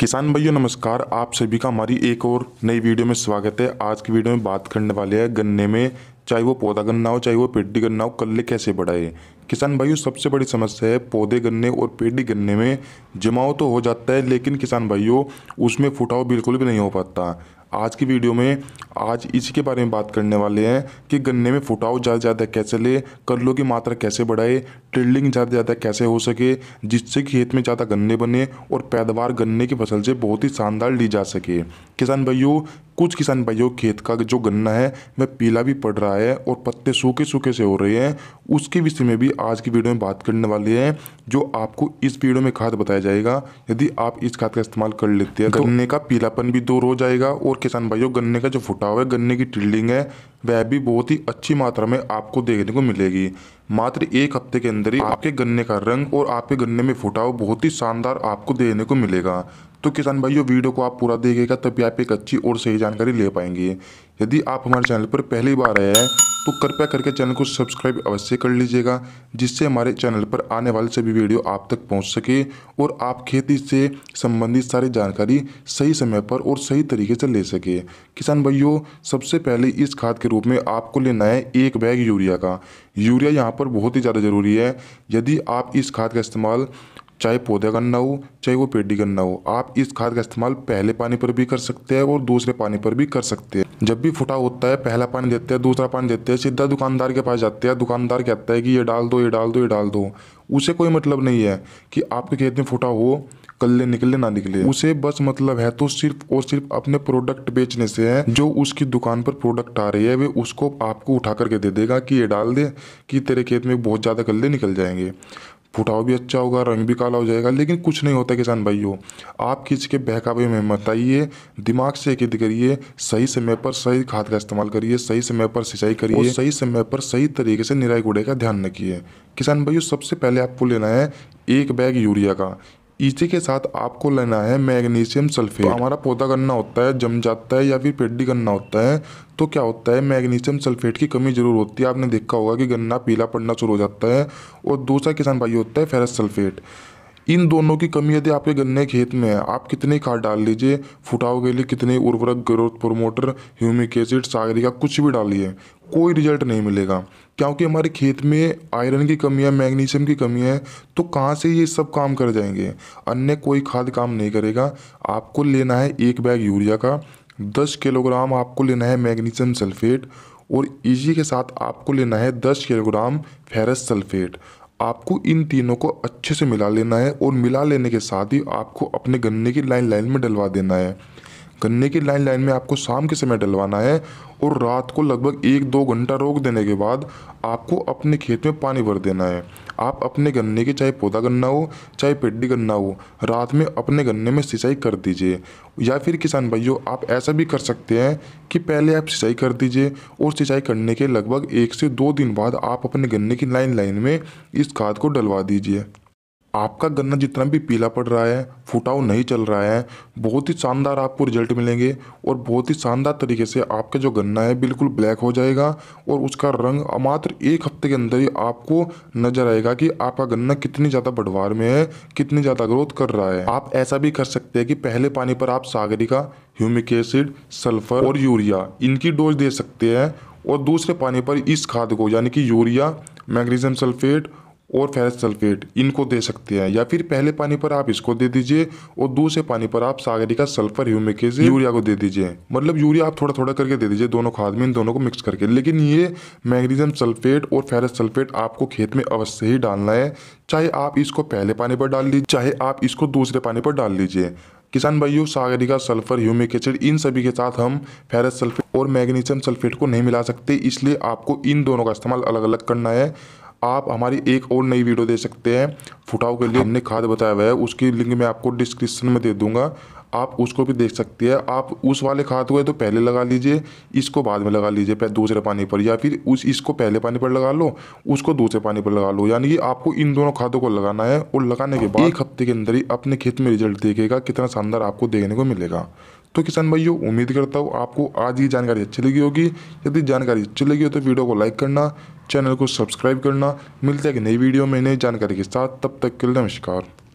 किसान भाइयों नमस्कार आप सभी का हमारी एक और नई वीडियो में स्वागत है आज की वीडियो में बात करने वाले हैं गन्ने में चाहे वो पौधा गन्ना हो चाहे वो पेटी गन्ना हो कल्ले कैसे बढ़ाए किसान भाइयों सबसे बड़ी समस्या है पौधे गन्ने और पेटी गन्ने में जमाव तो हो जाता है लेकिन किसान भाइयों उसमें फुटाव बिल्कुल भी नहीं हो पाता आज की वीडियो में आज इसी के बारे में बात करने वाले हैं कि गन्ने में फुटाव ज़्यादा ज़्यादा कैसे ले कल्लों की मात्रा कैसे बढ़ाए ट्रिलिंग ज़्यादा ज़्यादा कैसे हो सके जिससे खेत में ज़्यादा गन्ने बने और पैदावार गन्ने की फसल से बहुत ही शानदार ली जा सके किसान भाइयों कुछ किसान भाइयों खेत का जो गन्ना है वह पीला भी पड़ रहा है और पत्ते सूखे सूखे से हो रहे हैं उसके विषय में भी आज की वीडियो में बात करने वाले हैं जो आपको इस वीडियो में खाद बताया जाएगा यदि आप इस खाद का इस्तेमाल कर लेते हैं तो गन्ने का पीलापन भी दूर हो जाएगा और किसान भाइयों गन्ने का जो फुटा छंटा हुआ गन्ने की टिल्डिंग है वह भी बहुत ही अच्छी मात्रा में आपको देखने को मिलेगी मात्र एक हफ्ते के अंदर ही आपके गन्ने का रंग और आपके गन्ने में फुटाव बहुत ही शानदार आपको देखने को मिलेगा तो किसान भाइयों वीडियो को आप पूरा देखेगा तभी आप एक अच्छी और सही जानकारी ले पाएंगे यदि आप हमारे चैनल पर पहली बार आए हैं तो कृपया करके चैनल को सब्सक्राइब अवश्य कर लीजिएगा जिससे हमारे चैनल पर आने वाले सभी वीडियो आप तक पहुंच सके और आप खेती से संबंधित सारी जानकारी सही समय पर और सही तरीके से ले सके किसान भाइयों सबसे पहले इस खाद के रूप में आपको लेना है एक बैग यूरिया का यूरिया यहाँ पर बहुत ही ज़्यादा ज़रूरी है यदि आप इस खाद का इस्तेमाल चाहे पौधे करना हो चाहे वो पेडी करना हो आप इस खाद का इस्तेमाल पहले पानी पर भी कर सकते हैं और दूसरे पानी पर भी कर सकते हैं जब भी फुटा होता है पहला पानी देते हैं दूसरा पानी देते हैं सीधा दुकानदार के पास जाते हैं दुकानदार कहता है कि ये डाल दो ये डाल दो ये डाल दो उसे कोई मतलब नहीं है कि आपके खेत में फुटा हो कल्ले निकले ना निकले उसे बस मतलब है तो सिर्फ और सिर्फ अपने प्रोडक्ट बेचने से है जो उसकी दुकान पर प्रोडक्ट आ रही है वे उसको आपको उठा करके दे देगा कि ये डाल दे कि तेरे खेत में बहुत ज़्यादा कल्ले निकल जाएंगे फुटाव भी अच्छा होगा रंग भी काला हो जाएगा लेकिन कुछ नहीं होता किसान भाइयों आप किसी के बहकावे में मत आइए दिमाग से एकद करिए सही समय पर सही खाद का इस्तेमाल करिए सही समय पर सिंचाई करिए सही समय पर सही तरीके से निराई गुड़े का ध्यान रखिए किसान भाइयों सबसे पहले आपको लेना है एक बैग यूरिया का इसी के साथ आपको लेना है मैग्नीशियम सल्फेट तो हमारा पौधा गन्ना होता है जम जाता है या फिर पेड्डी गन्ना होता है तो क्या होता है मैग्नीशियम सल्फेट की कमी जरूर होती है आपने देखा होगा कि गन्ना पीला पड़ना शुरू हो जाता है और दूसरा किसान भाई होता है फेरस सल्फेट इन दोनों की कमी यदि आपके गन्ने खेत में है आप कितनी खाद डाल लीजिए फुटाव के लिए कितने उर्वरक growth promoter humic acid Sagarika कुछ भी डालिए कोई रिजल्ट नहीं मिलेगा क्योंकि हमारे खेत में आयरन की कमी है मैग्नीशियम की कमी है तो कहाँ से ये सब काम कर जाएंगे अन्य कोई खाद काम नहीं करेगा आपको लेना है एक बैग यूरिया का दस किलोग्राम आपको लेना है मैग्नीशियम सल्फेट और इसी के साथ आपको लेना है दस किलोग्राम फेरस सल्फेट आपको इन तीनों को अच्छे से मिला लेना है और मिला लेने के साथ ही आपको अपने गन्ने की लाइन लाइन में डलवा देना है गन्ने की लाइन लाइन में आपको शाम के समय डलवाना है और रात को लगभग एक दो घंटा रोक देने के बाद आपको अपने खेत में पानी भर देना है आप अपने गन्ने के चाहे पौधा गन्ना हो चाहे पेड्डी गन्ना हो रात में अपने गन्ने में सिंचाई कर दीजिए या फिर किसान भाइयों आप ऐसा भी कर सकते हैं कि पहले आप सिंचाई कर दीजिए और सिंचाई करने के लगभग एक से दो दिन बाद आप अपने गन्ने की लाइन लाइन में इस खाद को डलवा दीजिए आपका गन्ना जितना भी पीला पड़ रहा है फुटाव नहीं चल रहा है बहुत ही शानदार आपको रिजल्ट मिलेंगे और बहुत ही शानदार तरीके से आपका जो गन्ना है बिल्कुल ब्लैक हो जाएगा और उसका रंग मात्र एक हफ्ते के अंदर ही आपको नजर आएगा कि आपका गन्ना कितनी ज़्यादा बढ़वार में है कितनी ज़्यादा ग्रोथ कर रहा है आप ऐसा भी कर सकते हैं कि पहले पानी पर आप सागरिका ह्यूमिक एसिड सल्फर और यूरिया इनकी डोज दे सकते हैं और दूसरे पानी पर इस खाद को यानी कि यूरिया मैग्नीशियम सल्फेट और फेरस सल्फेट इनको दे सकते हैं या फिर पहले पानी पर आप इसको दे दीजिए और दूसरे पानी पर आप सागरिका सल्फर ह्यूमिकेज यूरिया को दे दीजिए मतलब यूरिया आप थोड़ा थोड़ा करके दे दीजिए दोनों खाद में इन दोनों को मिक्स करके लेकिन ये मैग्नीशियम सल्फेट और फेरस सल्फेट आपको खेत में अवश्य ही डालना है चाहे आप इसको पहले पानी पर डाल लीजिए चाहे आप इसको दूसरे पानी पर डाल लीजिए किसान भाइयों सागरिका सल्फर ह्यूमिक एसिड इन सभी के साथ हम फेरस सल्फेट और मैग्नीशियम सल्फेट को नहीं मिला सकते इसलिए आपको इन दोनों का इस्तेमाल अलग अलग करना है आप हमारी एक और नई वीडियो दे सकते हैं फुटाव के लिए हमने खाद बताया हुआ है उसकी लिंक मैं आपको डिस्क्रिप्शन में दे दूंगा आप उसको भी देख सकती है आप उस वाले खाद को तो पहले लगा लीजिए इसको बाद में लगा लीजिए दूसरे पानी पर या फिर उस इसको पहले पानी पर लगा लो उसको दूसरे पानी पर लगा लो यानी कि आपको इन दोनों खादों को लगाना है और लगाने के बाद एक हफ्ते के अंदर ही अपने खेत में रिजल्ट देखेगा कितना शानदार आपको देखने को मिलेगा तो किसान भाइयों उम्मीद करता हूँ आपको आज की जानकारी अच्छी लगी होगी यदि जानकारी अच्छी लगी हो तो वीडियो को लाइक करना चैनल को सब्सक्राइब करना मिलते हैं एक नई वीडियो में नई जानकारी के साथ तब तक के लिए नमस्कार